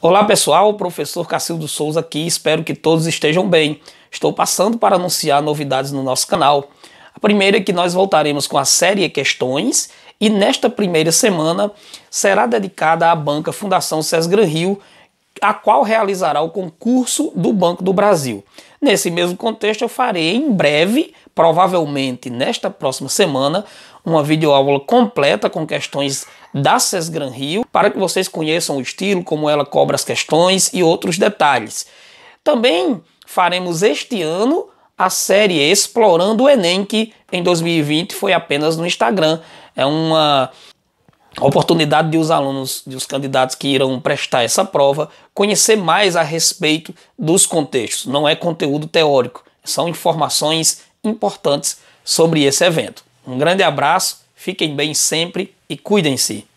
Olá pessoal, professor Cacildo Souza aqui, espero que todos estejam bem. Estou passando para anunciar novidades no nosso canal. A primeira é que nós voltaremos com a série Questões e nesta primeira semana será dedicada à banca Fundação Gran Rio a qual realizará o concurso do Banco do Brasil. Nesse mesmo contexto, eu farei em breve, provavelmente nesta próxima semana, uma videoaula completa com questões da Sesgran Rio, para que vocês conheçam o estilo, como ela cobra as questões e outros detalhes. Também faremos este ano a série Explorando o Enem, que em 2020 foi apenas no Instagram. É uma a oportunidade de os alunos, de os candidatos que irão prestar essa prova, conhecer mais a respeito dos contextos. Não é conteúdo teórico, são informações importantes sobre esse evento. Um grande abraço, fiquem bem sempre e cuidem-se.